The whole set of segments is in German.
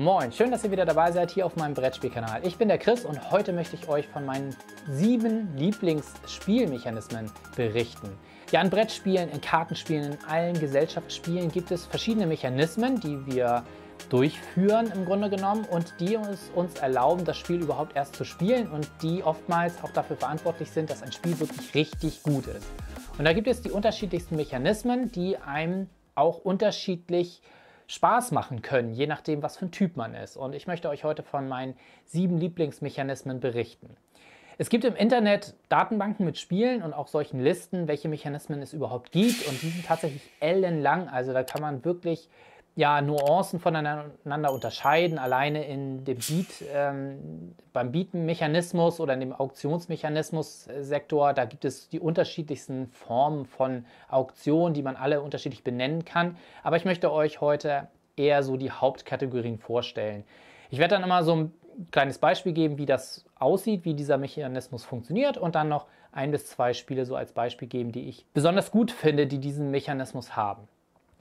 Moin, schön, dass ihr wieder dabei seid hier auf meinem Brettspielkanal. Ich bin der Chris und heute möchte ich euch von meinen sieben Lieblingsspielmechanismen berichten. Ja, in Brettspielen, in Kartenspielen, in allen Gesellschaftsspielen gibt es verschiedene Mechanismen, die wir durchführen im Grunde genommen und die uns, uns erlauben, das Spiel überhaupt erst zu spielen und die oftmals auch dafür verantwortlich sind, dass ein Spiel wirklich richtig gut ist. Und da gibt es die unterschiedlichsten Mechanismen, die einem auch unterschiedlich äh, Spaß machen können, je nachdem, was für ein Typ man ist. Und ich möchte euch heute von meinen sieben Lieblingsmechanismen berichten. Es gibt im Internet Datenbanken mit Spielen und auch solchen Listen, welche Mechanismen es überhaupt gibt. Und die sind tatsächlich ellenlang. Also da kann man wirklich ja, Nuancen voneinander unterscheiden, alleine in dem Beat, ähm, beim Bietenmechanismus oder in dem Auktionsmechanismus-Sektor, da gibt es die unterschiedlichsten Formen von Auktionen, die man alle unterschiedlich benennen kann. Aber ich möchte euch heute eher so die Hauptkategorien vorstellen. Ich werde dann immer so ein kleines Beispiel geben, wie das aussieht, wie dieser Mechanismus funktioniert und dann noch ein bis zwei Spiele so als Beispiel geben, die ich besonders gut finde, die diesen Mechanismus haben.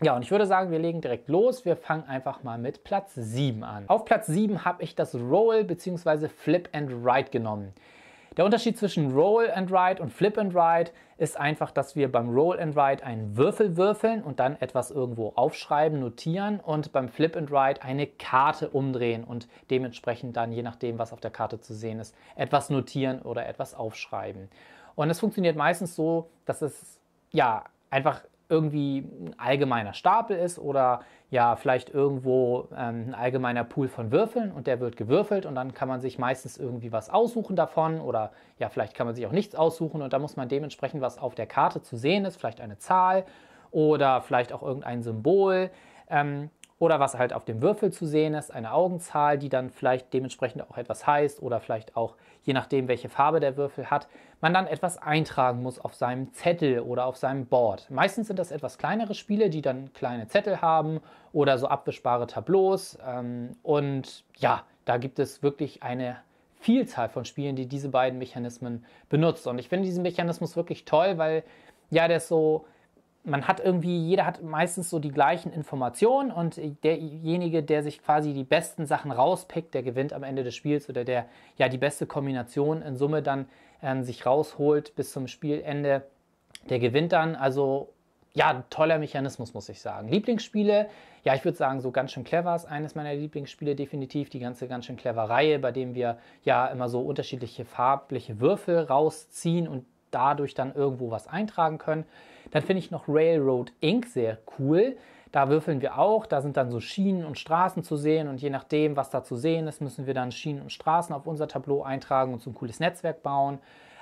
Ja, und ich würde sagen, wir legen direkt los. Wir fangen einfach mal mit Platz 7 an. Auf Platz 7 habe ich das Roll bzw. Flip and Write genommen. Der Unterschied zwischen Roll and Write und Flip and Write ist einfach, dass wir beim Roll and Write einen Würfel würfeln und dann etwas irgendwo aufschreiben, notieren und beim Flip and Write eine Karte umdrehen und dementsprechend dann, je nachdem, was auf der Karte zu sehen ist, etwas notieren oder etwas aufschreiben. Und es funktioniert meistens so, dass es ja einfach irgendwie ein allgemeiner Stapel ist oder ja vielleicht irgendwo ähm, ein allgemeiner Pool von Würfeln und der wird gewürfelt und dann kann man sich meistens irgendwie was aussuchen davon oder ja vielleicht kann man sich auch nichts aussuchen und da muss man dementsprechend was auf der Karte zu sehen ist, vielleicht eine Zahl oder vielleicht auch irgendein Symbol. Ähm, oder was halt auf dem Würfel zu sehen ist, eine Augenzahl, die dann vielleicht dementsprechend auch etwas heißt oder vielleicht auch, je nachdem, welche Farbe der Würfel hat, man dann etwas eintragen muss auf seinem Zettel oder auf seinem Board. Meistens sind das etwas kleinere Spiele, die dann kleine Zettel haben oder so abwischbare Tableaus. Ähm, und ja, da gibt es wirklich eine Vielzahl von Spielen, die diese beiden Mechanismen benutzt. Und ich finde diesen Mechanismus wirklich toll, weil ja, der ist so man hat irgendwie, jeder hat meistens so die gleichen Informationen und derjenige, der sich quasi die besten Sachen rauspickt, der gewinnt am Ende des Spiels oder der ja die beste Kombination in Summe dann ähm, sich rausholt bis zum Spielende, der gewinnt dann. Also ja, toller Mechanismus, muss ich sagen. Lieblingsspiele, ja, ich würde sagen, so ganz schön clever ist eines meiner Lieblingsspiele definitiv. Die ganze ganz schön clever Reihe, bei dem wir ja immer so unterschiedliche farbliche Würfel rausziehen und dadurch dann irgendwo was eintragen können. Dann finde ich noch Railroad Inc. sehr cool. Da würfeln wir auch, da sind dann so Schienen und Straßen zu sehen und je nachdem, was da zu sehen ist, müssen wir dann Schienen und Straßen auf unser Tableau eintragen und so ein cooles Netzwerk bauen.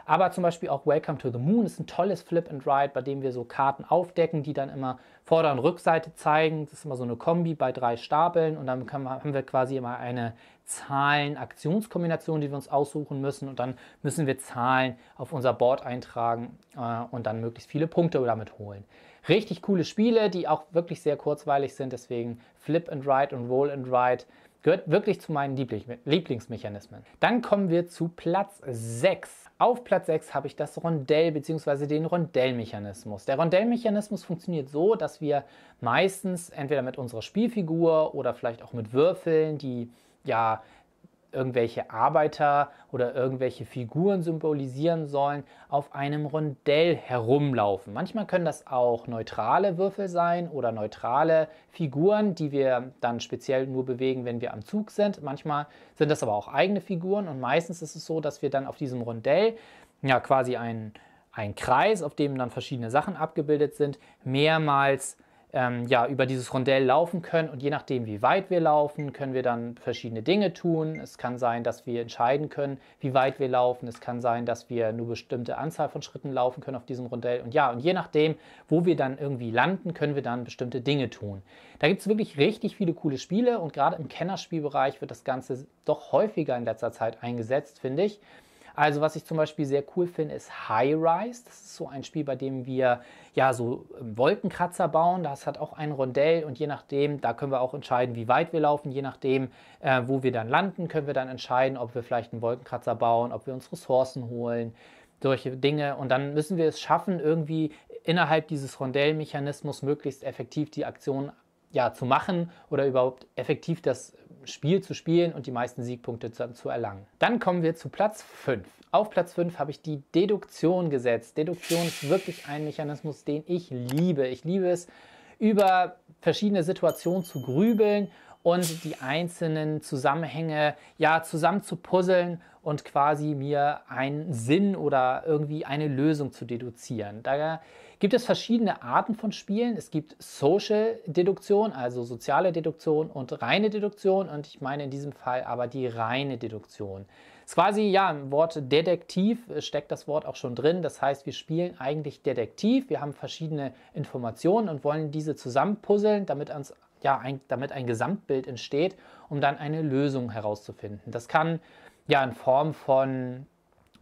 Aber zum Beispiel auch Welcome to the Moon ist ein tolles Flip and Ride, bei dem wir so Karten aufdecken, die dann immer Vorder- und Rückseite zeigen. Das ist immer so eine Kombi bei drei Stapeln und dann man, haben wir quasi immer eine Zahlen-Aktionskombination, die wir uns aussuchen müssen und dann müssen wir Zahlen auf unser Board eintragen äh, und dann möglichst viele Punkte damit holen. Richtig coole Spiele, die auch wirklich sehr kurzweilig sind, deswegen Flip and Ride und Roll and Ride gehört wirklich zu meinen Lieblingsmechanismen. Dann kommen wir zu Platz 6. Auf Platz 6 habe ich das Rondell bzw. den Rondellmechanismus. Der Rondellmechanismus funktioniert so, dass wir meistens entweder mit unserer Spielfigur oder vielleicht auch mit Würfeln, die ja irgendwelche Arbeiter oder irgendwelche Figuren symbolisieren sollen, auf einem Rondell herumlaufen. Manchmal können das auch neutrale Würfel sein oder neutrale Figuren, die wir dann speziell nur bewegen, wenn wir am Zug sind. Manchmal sind das aber auch eigene Figuren und meistens ist es so, dass wir dann auf diesem Rondell ja quasi einen ein Kreis, auf dem dann verschiedene Sachen abgebildet sind, mehrmals ähm, ja, über dieses Rondell laufen können. Und je nachdem, wie weit wir laufen, können wir dann verschiedene Dinge tun. Es kann sein, dass wir entscheiden können, wie weit wir laufen. Es kann sein, dass wir nur bestimmte Anzahl von Schritten laufen können auf diesem Rondell. Und ja, und je nachdem, wo wir dann irgendwie landen, können wir dann bestimmte Dinge tun. Da gibt es wirklich richtig viele coole Spiele und gerade im Kennerspielbereich wird das Ganze doch häufiger in letzter Zeit eingesetzt, finde ich. Also was ich zum Beispiel sehr cool finde, ist High Rise. Das ist so ein Spiel, bei dem wir ja so ähm, Wolkenkratzer bauen. Das hat auch ein Rondell und je nachdem, da können wir auch entscheiden, wie weit wir laufen. Je nachdem, äh, wo wir dann landen, können wir dann entscheiden, ob wir vielleicht einen Wolkenkratzer bauen, ob wir uns Ressourcen holen solche Dinge. Und dann müssen wir es schaffen, irgendwie innerhalb dieses Rondellmechanismus möglichst effektiv die Aktion ja, zu machen oder überhaupt effektiv das Spiel zu spielen und die meisten Siegpunkte zu, zu erlangen. Dann kommen wir zu Platz 5. Auf Platz 5 habe ich die Deduktion gesetzt. Deduktion ist wirklich ein Mechanismus, den ich liebe. Ich liebe es, über verschiedene Situationen zu grübeln und die einzelnen Zusammenhänge ja zusammen zu puzzeln und quasi mir einen Sinn oder irgendwie eine Lösung zu deduzieren. Da gibt es verschiedene Arten von Spielen. Es gibt Social Deduktion, also soziale Deduktion und reine Deduktion und ich meine in diesem Fall aber die reine Deduktion. Es ist quasi ja im Wort Detektiv steckt das Wort auch schon drin. Das heißt, wir spielen eigentlich Detektiv. Wir haben verschiedene Informationen und wollen diese zusammenpuzzeln, damit uns ja, ein, damit ein Gesamtbild entsteht, um dann eine Lösung herauszufinden. Das kann ja in Form von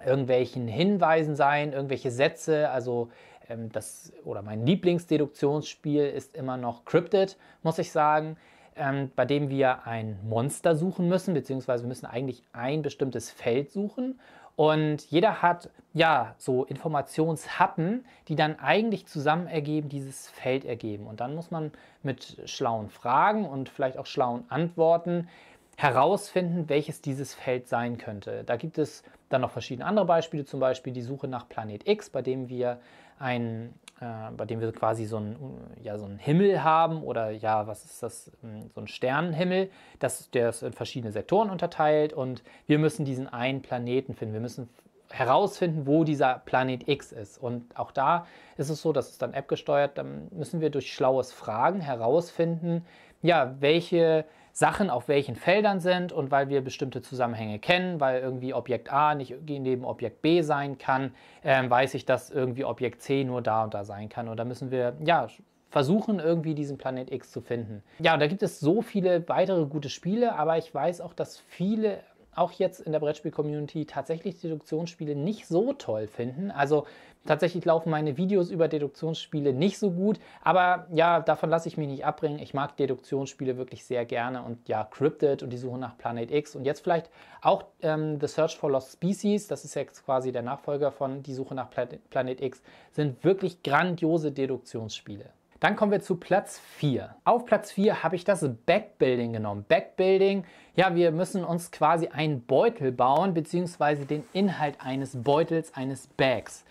irgendwelchen Hinweisen sein, irgendwelche Sätze, also ähm, das oder mein Lieblingsdeduktionsspiel ist immer noch Cryptid, muss ich sagen, ähm, bei dem wir ein Monster suchen müssen, beziehungsweise wir müssen eigentlich ein bestimmtes Feld suchen und jeder hat ja so Informationshappen, die dann eigentlich zusammen ergeben, dieses Feld ergeben. Und dann muss man mit schlauen Fragen und vielleicht auch schlauen Antworten herausfinden, welches dieses Feld sein könnte. Da gibt es dann noch verschiedene andere Beispiele, zum Beispiel die Suche nach Planet X, bei dem wir einen äh, bei dem wir quasi so einen, ja, so einen Himmel haben oder ja, was ist das, ähm, so ein Sternenhimmel, das, der ist in verschiedene Sektoren unterteilt und wir müssen diesen einen Planeten finden. Wir müssen herausfinden, wo dieser Planet X ist. Und auch da ist es so, dass es dann App gesteuert, dann müssen wir durch schlaues Fragen herausfinden, ja, welche Sachen auf welchen Feldern sind und weil wir bestimmte Zusammenhänge kennen, weil irgendwie Objekt A nicht neben Objekt B sein kann, äh, weiß ich, dass irgendwie Objekt C nur da und da sein kann. Und da müssen wir, ja, versuchen, irgendwie diesen Planet X zu finden. Ja, und da gibt es so viele weitere gute Spiele, aber ich weiß auch, dass viele auch jetzt in der Brettspiel-Community tatsächlich Deduktionsspiele nicht so toll finden. Also tatsächlich laufen meine Videos über Deduktionsspiele nicht so gut, aber ja, davon lasse ich mich nicht abbringen. Ich mag Deduktionsspiele wirklich sehr gerne und ja, Cryptid und die Suche nach Planet X und jetzt vielleicht auch ähm, The Search for Lost Species, das ist jetzt quasi der Nachfolger von Die Suche nach Planet, Planet X, sind wirklich grandiose Deduktionsspiele. Dann kommen wir zu Platz 4. Auf Platz 4 habe ich das Backbuilding genommen. Backbuilding, ja, wir müssen uns quasi einen Beutel bauen, beziehungsweise den Inhalt eines Beutels, eines Bags.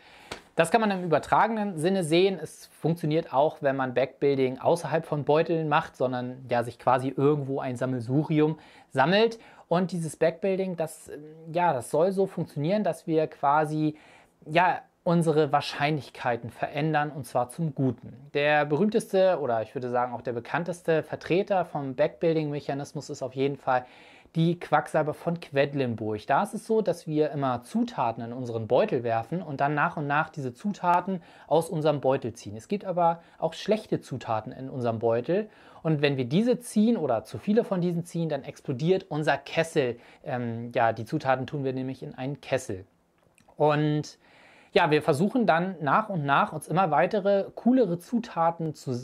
Das kann man im übertragenen Sinne sehen. Es funktioniert auch, wenn man Backbuilding außerhalb von Beuteln macht, sondern ja, sich quasi irgendwo ein Sammelsurium sammelt. Und dieses Backbuilding, das, ja, das soll so funktionieren, dass wir quasi ja, unsere Wahrscheinlichkeiten verändern und zwar zum Guten. Der berühmteste oder ich würde sagen auch der bekannteste Vertreter vom Backbuilding-Mechanismus ist auf jeden Fall die Quacksalbe von Quedlinburg. Da ist es so, dass wir immer Zutaten in unseren Beutel werfen und dann nach und nach diese Zutaten aus unserem Beutel ziehen. Es gibt aber auch schlechte Zutaten in unserem Beutel und wenn wir diese ziehen oder zu viele von diesen ziehen, dann explodiert unser Kessel. Ähm, ja, die Zutaten tun wir nämlich in einen Kessel. Und ja, wir versuchen dann nach und nach uns immer weitere coolere Zutaten zu,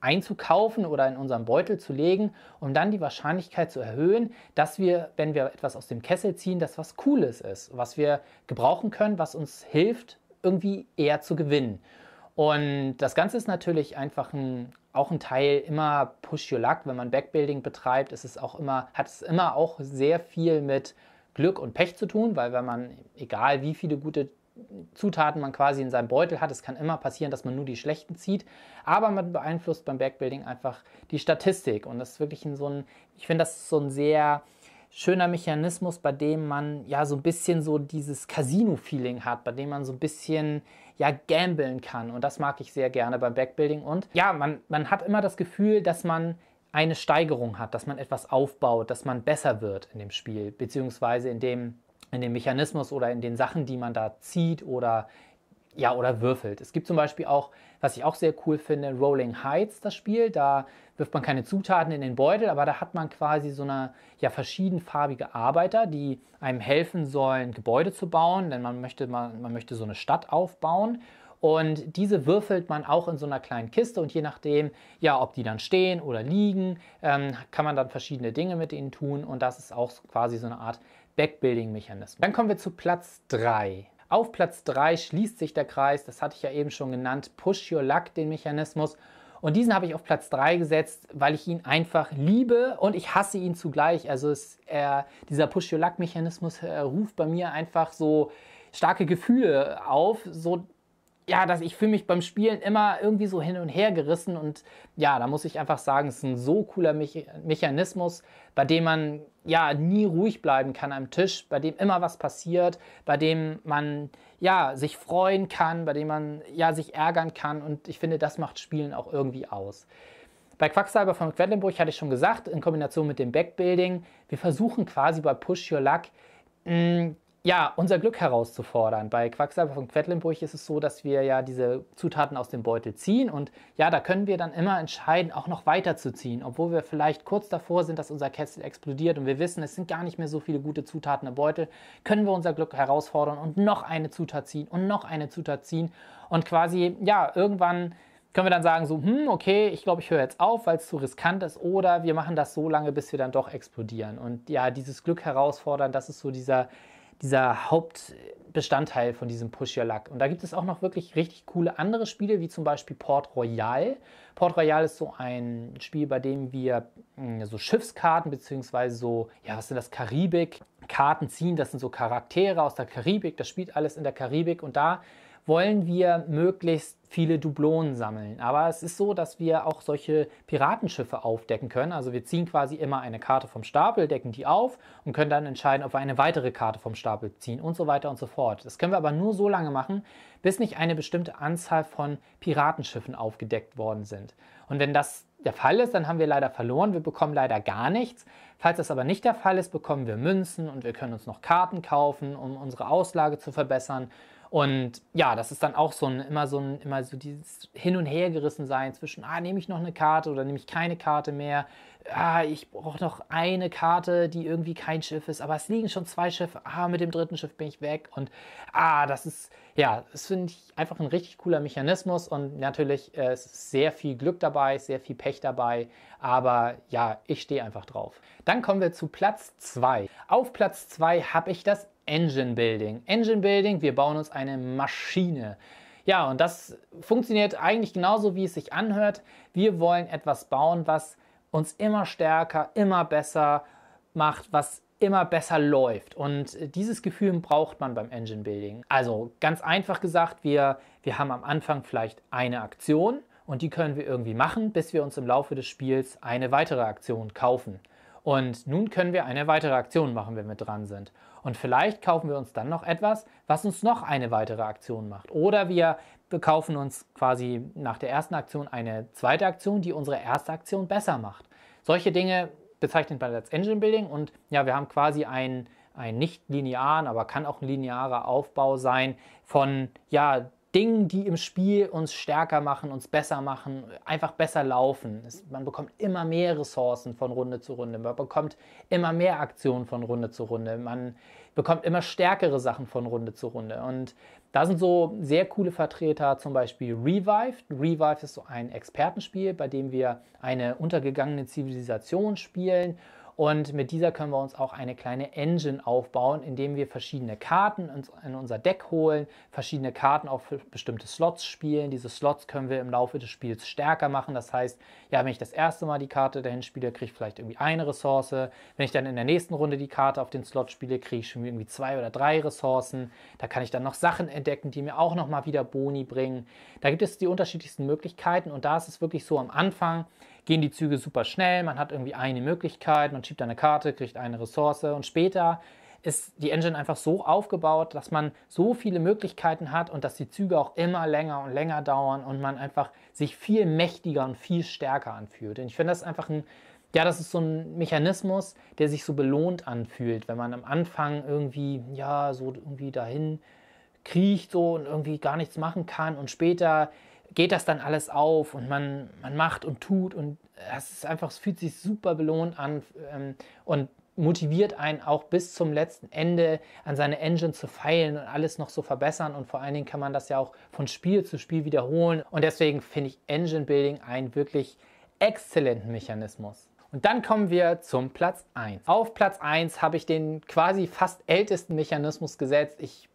einzukaufen oder in unseren Beutel zu legen, um dann die Wahrscheinlichkeit zu erhöhen, dass wir, wenn wir etwas aus dem Kessel ziehen, dass was Cooles ist, was wir gebrauchen können, was uns hilft, irgendwie eher zu gewinnen. Und das Ganze ist natürlich einfach ein, auch ein Teil immer Push Your Luck, wenn man Backbuilding betreibt, ist es auch immer, hat es immer auch sehr viel mit Glück und Pech zu tun, weil wenn man, egal wie viele gute Zutaten man quasi in seinem Beutel hat. Es kann immer passieren, dass man nur die schlechten zieht, aber man beeinflusst beim Backbuilding einfach die Statistik. Und das ist wirklich in so ein, ich finde, das ist so ein sehr schöner Mechanismus, bei dem man ja so ein bisschen so dieses Casino-Feeling hat, bei dem man so ein bisschen ja gambeln kann. Und das mag ich sehr gerne beim Backbuilding. Und ja, man, man hat immer das Gefühl, dass man eine Steigerung hat, dass man etwas aufbaut, dass man besser wird in dem Spiel, beziehungsweise in dem in den Mechanismus oder in den Sachen, die man da zieht oder ja, oder würfelt. Es gibt zum Beispiel auch, was ich auch sehr cool finde, Rolling Heights, das Spiel. Da wirft man keine Zutaten in den Beutel, aber da hat man quasi so eine ja, verschiedenfarbige Arbeiter, die einem helfen sollen, Gebäude zu bauen, denn man möchte, man, man möchte so eine Stadt aufbauen. Und diese würfelt man auch in so einer kleinen Kiste und je nachdem, ja, ob die dann stehen oder liegen, ähm, kann man dann verschiedene Dinge mit ihnen tun und das ist auch quasi so eine Art backbuilding mechanismus Dann kommen wir zu Platz 3. Auf Platz 3 schließt sich der Kreis, das hatte ich ja eben schon genannt, Push Your Luck, den Mechanismus. Und diesen habe ich auf Platz 3 gesetzt, weil ich ihn einfach liebe und ich hasse ihn zugleich. Also es, äh, dieser Push-Your-Luck-Mechanismus äh, ruft bei mir einfach so starke Gefühle auf, so ja, dass ich fühle mich beim Spielen immer irgendwie so hin und her gerissen und ja, da muss ich einfach sagen, es ist ein so cooler Me Mechanismus, bei dem man ja nie ruhig bleiben kann am Tisch, bei dem immer was passiert, bei dem man ja sich freuen kann, bei dem man ja sich ärgern kann und ich finde, das macht Spielen auch irgendwie aus. Bei Quacksalber von Quedlinburg hatte ich schon gesagt, in Kombination mit dem Backbuilding, wir versuchen quasi bei Push Your Luck mh, mm, ja, unser Glück herauszufordern. Bei Quacksalber von Quedlinburg ist es so, dass wir ja diese Zutaten aus dem Beutel ziehen und ja, da können wir dann immer entscheiden, auch noch weiter zu ziehen, obwohl wir vielleicht kurz davor sind, dass unser Kessel explodiert und wir wissen, es sind gar nicht mehr so viele gute Zutaten im Beutel, können wir unser Glück herausfordern und noch eine Zutat ziehen und noch eine Zutat ziehen und quasi, ja, irgendwann können wir dann sagen, so, hm, okay, ich glaube, ich höre jetzt auf, weil es zu riskant ist, oder wir machen das so lange, bis wir dann doch explodieren. Und ja, dieses Glück herausfordern, das ist so dieser dieser Hauptbestandteil von diesem Push Your Luck. Und da gibt es auch noch wirklich richtig coole andere Spiele, wie zum Beispiel Port Royal. Port Royal ist so ein Spiel, bei dem wir mm, so Schiffskarten beziehungsweise so, ja, was sind das, Karibik-Karten ziehen. Das sind so Charaktere aus der Karibik. Das spielt alles in der Karibik und da wollen wir möglichst viele Dublonen sammeln. Aber es ist so, dass wir auch solche Piratenschiffe aufdecken können. Also wir ziehen quasi immer eine Karte vom Stapel, decken die auf und können dann entscheiden, ob wir eine weitere Karte vom Stapel ziehen und so weiter und so fort. Das können wir aber nur so lange machen, bis nicht eine bestimmte Anzahl von Piratenschiffen aufgedeckt worden sind. Und wenn das der Fall ist, dann haben wir leider verloren. Wir bekommen leider gar nichts. Falls das aber nicht der Fall ist, bekommen wir Münzen und wir können uns noch Karten kaufen, um unsere Auslage zu verbessern und ja, das ist dann auch so ein, immer so ein, immer so dieses Hin- und Hergerissen sein zwischen, ah, nehme ich noch eine Karte oder nehme ich keine Karte mehr, ah, ich brauche noch eine Karte, die irgendwie kein Schiff ist, aber es liegen schon zwei Schiffe, ah, mit dem dritten Schiff bin ich weg und ah, das ist, ja, das finde ich einfach ein richtig cooler Mechanismus und natürlich äh, ist sehr viel Glück dabei, sehr viel Pech dabei, aber ja, ich stehe einfach drauf. Dann kommen wir zu Platz 2. Auf Platz 2 habe ich das Engine Building. Engine Building, wir bauen uns eine Maschine. Ja, und das funktioniert eigentlich genauso, wie es sich anhört. Wir wollen etwas bauen, was uns immer stärker, immer besser macht, was immer besser läuft. Und dieses Gefühl braucht man beim Engine Building. Also ganz einfach gesagt, wir, wir haben am Anfang vielleicht eine Aktion und die können wir irgendwie machen, bis wir uns im Laufe des Spiels eine weitere Aktion kaufen. Und nun können wir eine weitere Aktion machen, wenn wir dran sind. Und vielleicht kaufen wir uns dann noch etwas, was uns noch eine weitere Aktion macht. Oder wir kaufen uns quasi nach der ersten Aktion eine zweite Aktion, die unsere erste Aktion besser macht. Solche Dinge bezeichnet man als Engine Building und ja, wir haben quasi einen, einen nicht linearen, aber kann auch ein linearer Aufbau sein von ja, Dingen, die im Spiel uns stärker machen, uns besser machen, einfach besser laufen. Es, man bekommt immer mehr Ressourcen von Runde zu Runde, man bekommt immer mehr Aktionen von Runde zu Runde, man bekommt immer stärkere Sachen von Runde zu Runde. Und da sind so sehr coole Vertreter, zum Beispiel Revive. Revive ist so ein Expertenspiel, bei dem wir eine untergegangene Zivilisation spielen und mit dieser können wir uns auch eine kleine Engine aufbauen, indem wir verschiedene Karten in unser Deck holen, verschiedene Karten auf bestimmte Slots spielen. Diese Slots können wir im Laufe des Spiels stärker machen. Das heißt, ja, wenn ich das erste Mal die Karte dahin spiele, kriege ich vielleicht irgendwie eine Ressource. Wenn ich dann in der nächsten Runde die Karte auf den Slot spiele, kriege ich schon irgendwie zwei oder drei Ressourcen. Da kann ich dann noch Sachen entdecken, die mir auch nochmal wieder Boni bringen. Da gibt es die unterschiedlichsten Möglichkeiten und da ist es wirklich so am Anfang, gehen die Züge super schnell, man hat irgendwie eine Möglichkeit, man schiebt eine Karte, kriegt eine Ressource und später ist die Engine einfach so aufgebaut, dass man so viele Möglichkeiten hat und dass die Züge auch immer länger und länger dauern und man einfach sich viel mächtiger und viel stärker anfühlt. Und ich finde das einfach ein, ja, das ist so ein Mechanismus, der sich so belohnt anfühlt, wenn man am Anfang irgendwie, ja, so irgendwie dahin kriecht so und irgendwie gar nichts machen kann und später geht das dann alles auf und man, man macht und tut und es ist einfach, es fühlt sich super belohnt an ähm, und motiviert einen auch bis zum letzten Ende an seine Engine zu feilen und alles noch so verbessern und vor allen Dingen kann man das ja auch von Spiel zu Spiel wiederholen und deswegen finde ich Engine Building einen wirklich exzellenten Mechanismus. Und dann kommen wir zum Platz 1. Auf Platz 1 habe ich den quasi fast ältesten Mechanismus gesetzt. Ich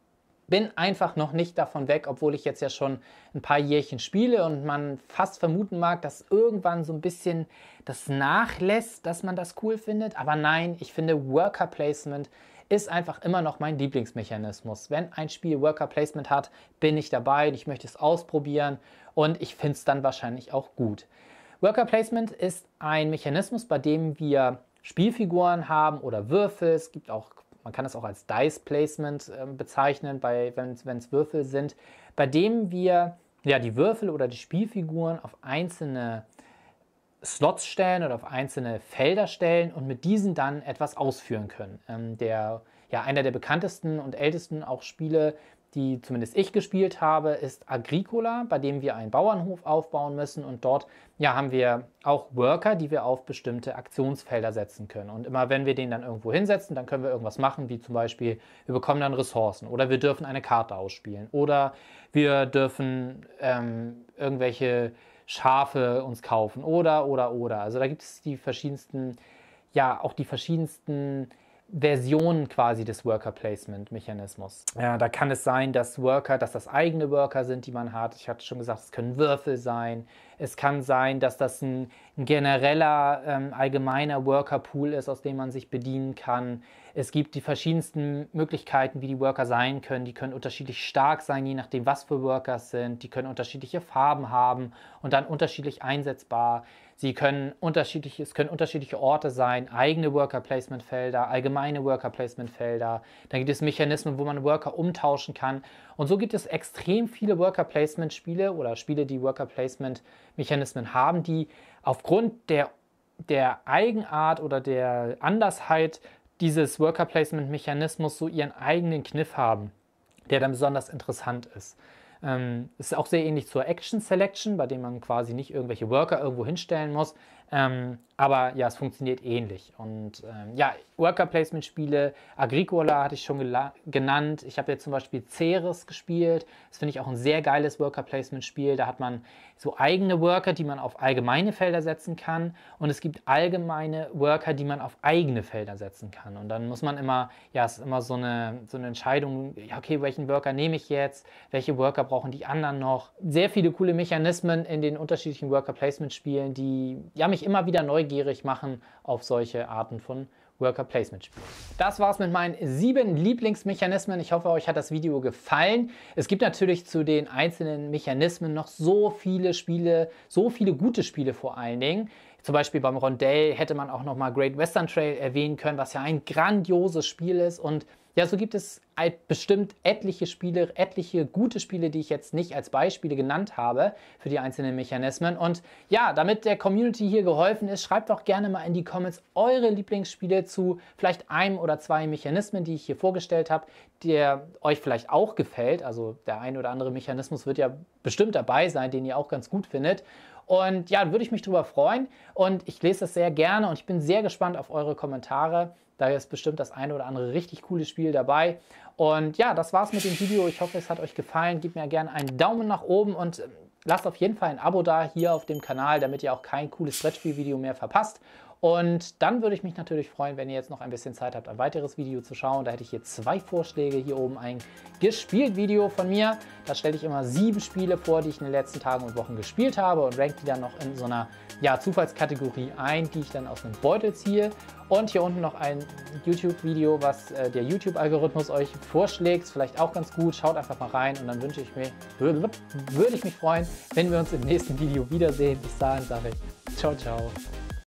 bin einfach noch nicht davon weg, obwohl ich jetzt ja schon ein paar Jährchen spiele und man fast vermuten mag, dass irgendwann so ein bisschen das nachlässt, dass man das cool findet. Aber nein, ich finde Worker Placement ist einfach immer noch mein Lieblingsmechanismus. Wenn ein Spiel Worker Placement hat, bin ich dabei und ich möchte es ausprobieren und ich finde es dann wahrscheinlich auch gut. Worker Placement ist ein Mechanismus, bei dem wir Spielfiguren haben oder Würfel. Es gibt auch man kann es auch als Dice Placement äh, bezeichnen, wenn es Würfel sind, bei dem wir ja, die Würfel oder die Spielfiguren auf einzelne Slots stellen oder auf einzelne Felder stellen und mit diesen dann etwas ausführen können. Ähm, der, ja, einer der bekanntesten und ältesten auch Spiele, die zumindest ich gespielt habe, ist Agricola, bei dem wir einen Bauernhof aufbauen müssen und dort ja, haben wir auch Worker, die wir auf bestimmte Aktionsfelder setzen können. Und immer wenn wir den dann irgendwo hinsetzen, dann können wir irgendwas machen, wie zum Beispiel, wir bekommen dann Ressourcen oder wir dürfen eine Karte ausspielen oder wir dürfen ähm, irgendwelche Schafe uns kaufen oder, oder, oder. Also da gibt es die verschiedensten, ja, auch die verschiedensten Version quasi des Worker Placement Mechanismus. Ja, da kann es sein, dass Worker, dass das eigene Worker sind, die man hat. Ich hatte schon gesagt, es können Würfel sein. Es kann sein, dass das ein, ein genereller, ähm, allgemeiner Worker Pool ist, aus dem man sich bedienen kann. Es gibt die verschiedensten Möglichkeiten, wie die Worker sein können. Die können unterschiedlich stark sein, je nachdem, was für Workers sind. Die können unterschiedliche Farben haben und dann unterschiedlich einsetzbar Sie können unterschiedliche, es können unterschiedliche Orte sein, eigene Worker Placement Felder, allgemeine Worker Placement Felder. Dann gibt es Mechanismen, wo man Worker umtauschen kann. Und so gibt es extrem viele Worker Placement Spiele oder Spiele, die Worker Placement Mechanismen haben, die aufgrund der, der Eigenart oder der Andersheit dieses Worker Placement Mechanismus so ihren eigenen Kniff haben, der dann besonders interessant ist. Ähm, ist auch sehr ähnlich zur Action Selection, bei dem man quasi nicht irgendwelche Worker irgendwo hinstellen muss, ähm, aber ja, es funktioniert ähnlich. Und ähm, ja, Worker Placement Spiele, Agricola hatte ich schon genannt. Ich habe jetzt zum Beispiel Ceres gespielt. Das finde ich auch ein sehr geiles Worker Placement Spiel. Da hat man so eigene Worker, die man auf allgemeine Felder setzen kann. Und es gibt allgemeine Worker, die man auf eigene Felder setzen kann. Und dann muss man immer, ja, es ist immer so eine, so eine Entscheidung, ja, okay, welchen Worker nehme ich jetzt? Welche Worker brauchen die anderen noch? Sehr viele coole Mechanismen in den unterschiedlichen Worker Placement Spielen, die ja mich immer wieder neugierig machen auf solche Arten von Worker Placement Spielen. Das war's mit meinen sieben Lieblingsmechanismen. Ich hoffe, euch hat das Video gefallen. Es gibt natürlich zu den einzelnen Mechanismen noch so viele Spiele, so viele gute Spiele vor allen Dingen. Zum Beispiel beim Rondell hätte man auch nochmal Great Western Trail erwähnen können, was ja ein grandioses Spiel ist. Und ja, so gibt es halt bestimmt etliche Spiele, etliche gute Spiele, die ich jetzt nicht als Beispiele genannt habe für die einzelnen Mechanismen. Und ja, damit der Community hier geholfen ist, schreibt auch gerne mal in die Comments eure Lieblingsspiele zu vielleicht einem oder zwei Mechanismen, die ich hier vorgestellt habe, der euch vielleicht auch gefällt. Also der ein oder andere Mechanismus wird ja bestimmt dabei sein, den ihr auch ganz gut findet. Und ja, würde ich mich darüber freuen. Und ich lese das sehr gerne und ich bin sehr gespannt auf eure Kommentare. Da ist bestimmt das eine oder andere richtig coole Spiel dabei. Und ja, das war's mit dem Video. Ich hoffe, es hat euch gefallen. Gebt mir gerne einen Daumen nach oben und ähm, lasst auf jeden Fall ein Abo da hier auf dem Kanal, damit ihr auch kein cooles Brettspielvideo mehr verpasst. Und dann würde ich mich natürlich freuen, wenn ihr jetzt noch ein bisschen Zeit habt, ein weiteres Video zu schauen. Da hätte ich hier zwei Vorschläge. Hier oben ein Gespielt-Video von mir. Da stelle ich immer sieben Spiele vor, die ich in den letzten Tagen und Wochen gespielt habe und rank die dann noch in so einer ja, Zufallskategorie ein, die ich dann aus einem Beutel ziehe. Und hier unten noch ein YouTube-Video, was äh, der YouTube-Algorithmus euch vorschlägt. Vielleicht auch ganz gut. Schaut einfach mal rein und dann wünsche ich mir, würde ich mich freuen, wenn wir uns im nächsten Video wiedersehen. Bis dahin sage ich, ciao, ciao.